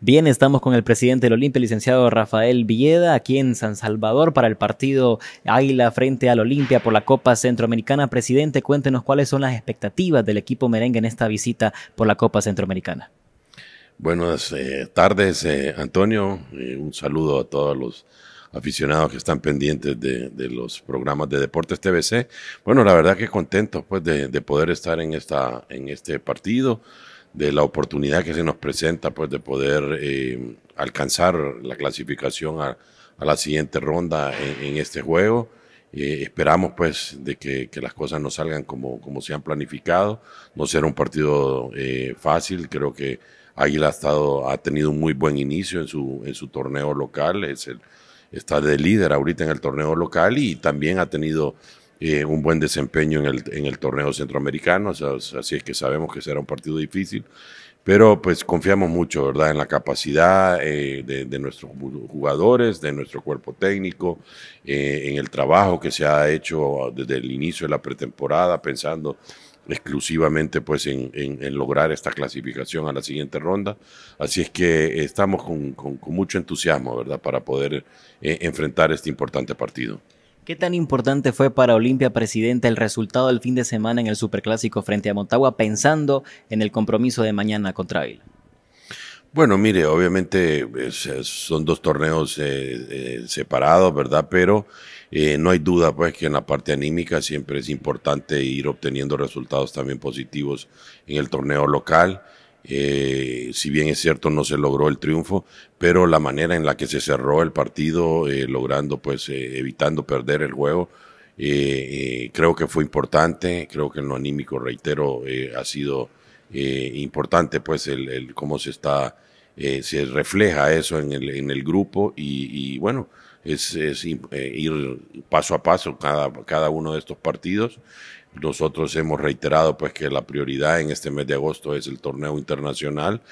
Bien, estamos con el presidente del Olimpia, licenciado Rafael Villeda, aquí en San Salvador para el partido Águila frente al Olimpia por la Copa Centroamericana. Presidente, cuéntenos cuáles son las expectativas del equipo merengue en esta visita por la Copa Centroamericana. Buenas eh, tardes, eh, Antonio. Eh, un saludo a todos los aficionados que están pendientes de, los programas de Deportes TVC. Bueno, la verdad que contento pues, de, de poder estar en, esta, en este partido de la oportunidad que se nos presenta pues de poder eh, alcanzar la clasificación a, la siguiente ronda en, este juego. Eh, esperamos pues de que, las cosas no salgan como, como se han planificado. No será un partido eh, fácil. Creo que Águila ha, estado, ha tenido un muy buen inicio en su, en su torneo local. Es el, está de líder ahorita en el torneo local y también ha tenido eh, un buen desempeño en el, en el torneo centroamericano, así es que sabemos que será un partido difícil, pero pues confiamos mucho, ¿verdad?, en la capacidad eh, de, nuestros jugadores, de nuestro cuerpo técnico, eh, en el trabajo que se ha hecho desde el inicio de la pretemporada, pensando exclusivamente pues en, lograr esta clasificación a la siguiente ronda. Así es que estamos con, mucho entusiasmo, ¿verdad?, para poder enfrentar este importante partido. ¿Qué tan importante fue para Olimpia Presidente el resultado del fin de semana en el Superclásico frente a Motagua pensando en el compromiso de mañana contra él? Bueno, mire, obviamente eh, son dos torneos eh, eh, separados, ¿verdad? Pero no hay duda, pues, que en la parte anímica siempre es importante ir obteniendo resultados también positivos en el torneo local. Eh, si bien es cierto no se logró el triunfo, pero la manera en la que se cerró el partido, eh, logrando pues eh, evitando perder el juego, creo que fue importante, creo que en lo anímico, reitero, ha sido importante pues el, cómo se está, se refleja eso en el, en el grupo y, bueno, es, ir paso a paso cada, cada uno de estos partidos nosotros hemos reiterado pues que la prioridad en este mes de agosto es el torneo internacional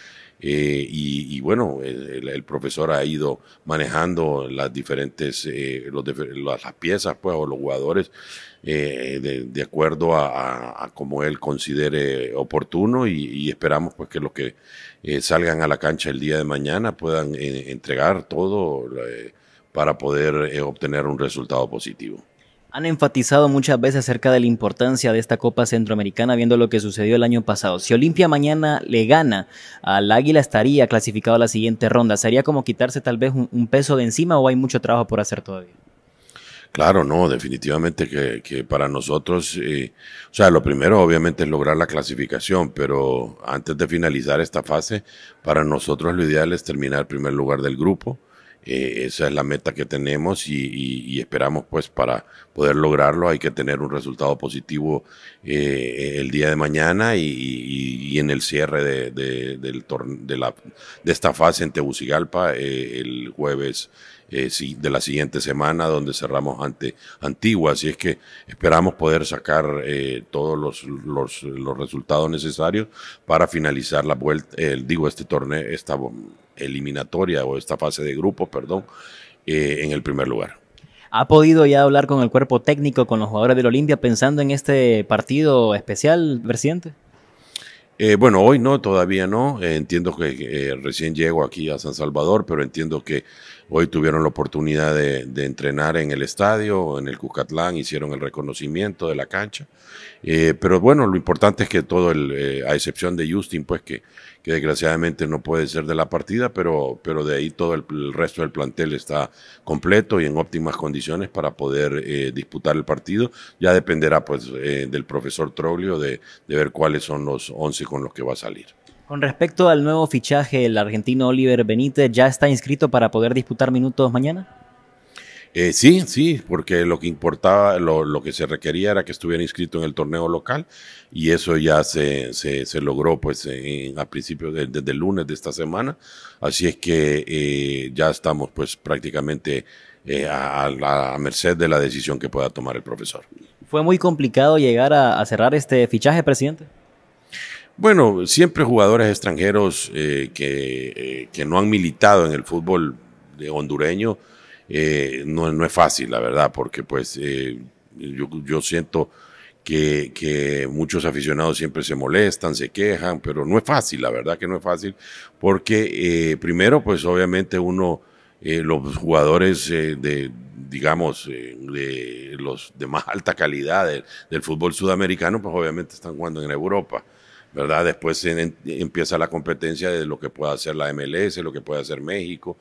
eh, y, bueno, el, profesor ha ido manejando las diferentes, eh, las piezas pues o los jugadores eh, de, acuerdo a, como él considere oportuno y, y esperamos pues que los que salgan a la cancha el día de mañana puedan entregar todo para poder obtener un resultado positivo. Han enfatizado muchas veces acerca de la importancia de esta Copa Centroamericana, viendo lo que sucedió el año pasado. Si Olimpia mañana le gana al Águila, estaría clasificado a la siguiente ronda. ¿Sería como quitarse tal vez un, peso de encima o hay mucho trabajo por hacer todavía? Claro, no, definitivamente que, para nosotros, eh, o sea, lo primero obviamente es lograr la clasificación, pero antes de finalizar esta fase, para nosotros lo ideal es terminar el primer lugar del grupo eh, esa es la meta que tenemos y, esperamos pues para poder lograrlo hay que tener un resultado positivo eh, el día de mañana y, en el cierre de, de, la, de esta fase en Tegucigalpa eh, el jueves eh, de la siguiente semana, donde cerramos ante Antigua. Así es que esperamos poder sacar eh, todos los, los, resultados necesarios para finalizar la vuelta, digo, este torneo, esta eliminatoria o esta fase de grupo, perdón, eh, en el primer lugar. ¿Ha podido ya hablar con el cuerpo técnico, con los jugadores del Olimpia, pensando en este partido especial reciente? bueno, hoy no, todavía no. entiendo que recién llego aquí a San Salvador, pero entiendo que Hoy tuvieron la oportunidad de, entrenar en el estadio, en el Cucatlán, hicieron el reconocimiento de la cancha. Eh, pero bueno, lo importante es que todo, el, eh, a excepción de Justin, pues que, que, desgraciadamente no puede ser de la partida, pero, pero de ahí todo el, resto del plantel está completo y en óptimas condiciones para poder eh, disputar el partido. Ya dependerá pues del profesor Troglio de, de ver cuáles son los 11 con los que va a salir. Con respecto al nuevo fichaje, el argentino Oliver Benítez ya está inscrito para poder disputar minutos mañana. Eh, sí, sí, porque lo que importaba, lo, que se requería era que estuviera inscrito en el torneo local y eso ya se, se, logró pues a principios de, desde el lunes de esta semana. Así es que eh, ya estamos pues prácticamente eh, a, merced de la decisión que pueda tomar el profesor. ¿Fue muy complicado llegar a cerrar este fichaje, presidente? Bueno, siempre jugadores extranjeros eh, eh, que, no han militado en el fútbol de hondureño, eh, no, es fácil, la verdad, porque pues yo, siento que, muchos aficionados siempre se molestan, se quejan, pero no es fácil, la verdad que no es fácil, porque primero pues obviamente uno, los jugadores de, digamos, de los de más alta calidad del fútbol sudamericano, pues obviamente están jugando en Europa. ¿verdad? Después empieza la competencia de lo que puede hacer la MLS, lo que puede hacer México,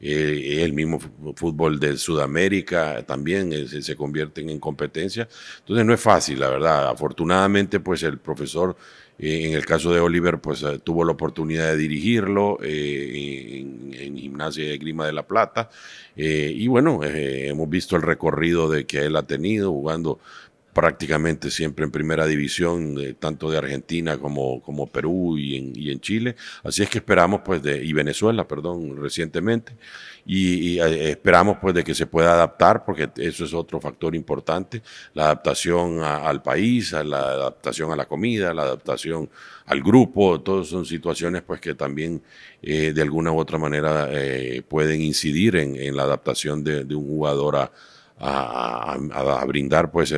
eh, el mismo fútbol de Sudamérica también eh, se, convierte en competencia. Entonces no es fácil, la verdad. Afortunadamente, pues el profesor eh, en el caso de Oliver, pues tuvo la oportunidad de dirigirlo en, Gimnasia de Grima de la Plata. y bueno, hemos visto el recorrido de que él ha tenido jugando prácticamente siempre en primera división, eh, tanto de Argentina como, como Perú y en, y en, Chile. Así es que esperamos, pues, de, y Venezuela, perdón, recientemente, y, eh, esperamos, pues, de que se pueda adaptar, porque eso es otro factor importante, la adaptación al país, a la adaptación a la comida, la adaptación al grupo, todas son situaciones, pues, que también eh, de alguna u otra manera pueden incidir en, la adaptación de, de un jugador a a, brindar pues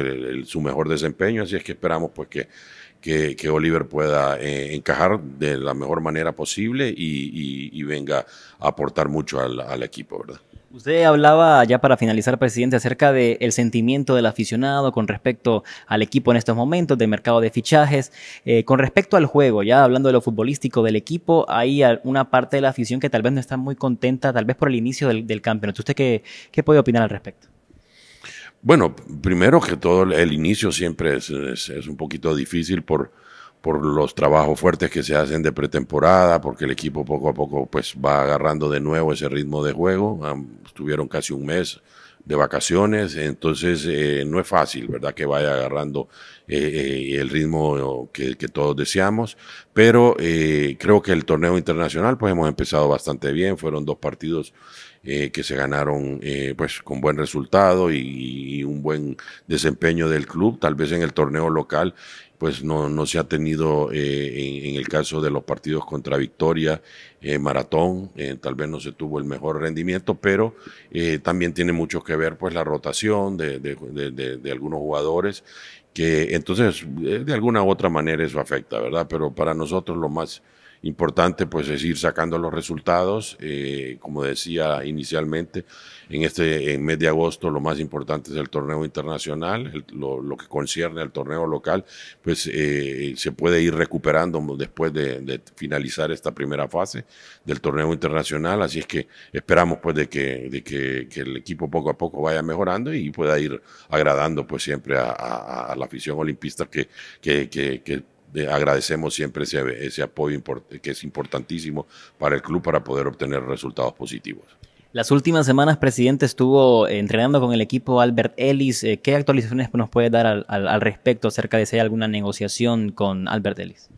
su mejor desempeño. Así es que esperamos pues, que, Oliver pueda eh, encajar de la mejor manera posible y, venga a aportar mucho al, equipo, ¿verdad? Usted hablaba ya para finalizar, presidente, acerca del sentimiento del aficionado con respecto al equipo en estos momentos, del mercado de fichajes. Eh, con respecto al juego, ya hablando de lo futbolístico del equipo, hay una parte de la afición que tal vez no está muy contenta, tal vez por el inicio del, del campeonato. ¿Usted qué puede opinar al respecto? Bueno, primero que todo, el inicio siempre es, un poquito difícil por, por los trabajos fuertes que se hacen de pretemporada, porque el equipo poco a poco pues va agarrando de nuevo ese ritmo de juego. Estuvieron casi un mes de vacaciones, entonces eh, no es fácil, ¿verdad? Que vaya agarrando eh, eh, el ritmo que, todos deseamos, pero creo que el torneo internacional, pues hemos empezado bastante bien, fueron dos partidos que se ganaron pues con buen resultado y, un buen desempeño del club, tal vez en el torneo local pues no, no se ha tenido eh, en, el caso de los partidos contra Victoria, eh, Maratón, eh, tal vez no se tuvo el mejor rendimiento, pero también tiene mucho que ver pues la rotación de, de algunos jugadores que entonces de alguna u otra manera eso afecta, ¿verdad? Pero para nosotros lo más importante pues es ir sacando los resultados. Eh, como decía inicialmente, en este mes de agosto lo más importante es el torneo internacional, lo, que concierne al torneo local, pues eh, se puede ir recuperando después de, finalizar esta primera fase del torneo internacional. Así es que esperamos pues de que, de que, el equipo poco a poco vaya mejorando y pueda ir agradando pues siempre a, la afición olimpista que, que, que agradecemos siempre ese, apoyo que es importantísimo para el club para poder obtener resultados positivos. Las últimas semanas, presidente, estuvo entrenando con el equipo Albert Ellis. Eh, ¿Qué actualizaciones nos puede dar al respecto acerca de si hay alguna negociación con Albert Ellis?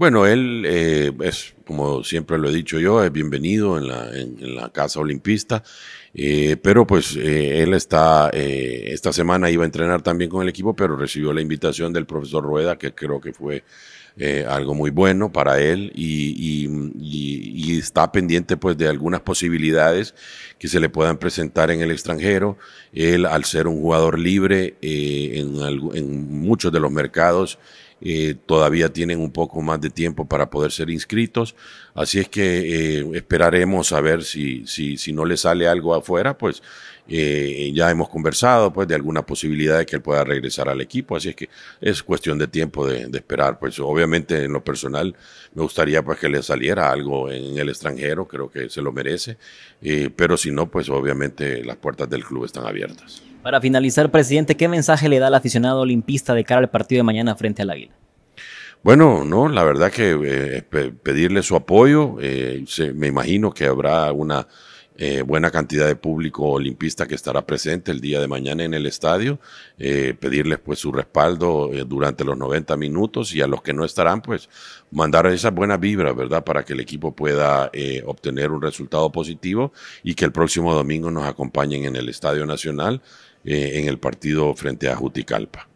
Bueno, él eh, es, como siempre lo he dicho yo, es bienvenido en la, Casa Olimpista, eh, pero pues eh, él está, esta semana iba a entrenar también con el equipo, pero recibió la invitación del profesor Rueda, que creo que fue algo muy bueno para él y, está pendiente pues de algunas posibilidades que se le puedan presentar en el extranjero. Él, al ser un jugador libre en, en muchos de los mercados, eh, todavía tienen un poco más de tiempo para poder ser inscritos. Así es que eh, esperaremos a ver si, si, si no le sale algo afuera, pues eh, ya hemos conversado pues de alguna posibilidad de que él pueda regresar al equipo. Así es que es cuestión de tiempo de, de esperar. Pues obviamente en lo personal me gustaría pues que le saliera algo en el extranjero, creo que se lo merece. pero si no, pues obviamente las puertas del club están abiertas. Para finalizar, presidente, ¿qué mensaje le da al aficionado olimpista de cara al partido de mañana frente al Águila? Bueno, no, la verdad que eh, pedirle su apoyo, eh, me imagino que habrá una eh, buena cantidad de público olimpista que estará presente el día de mañana en el estadio, eh, pedirles pues su respaldo eh, durante los 90 minutos y a los que no estarán pues mandar esas buenas vibras, ¿verdad? Para que el equipo pueda obtener un resultado positivo y que el próximo domingo nos acompañen en el Estadio Nacional en el partido frente a Juticalpa.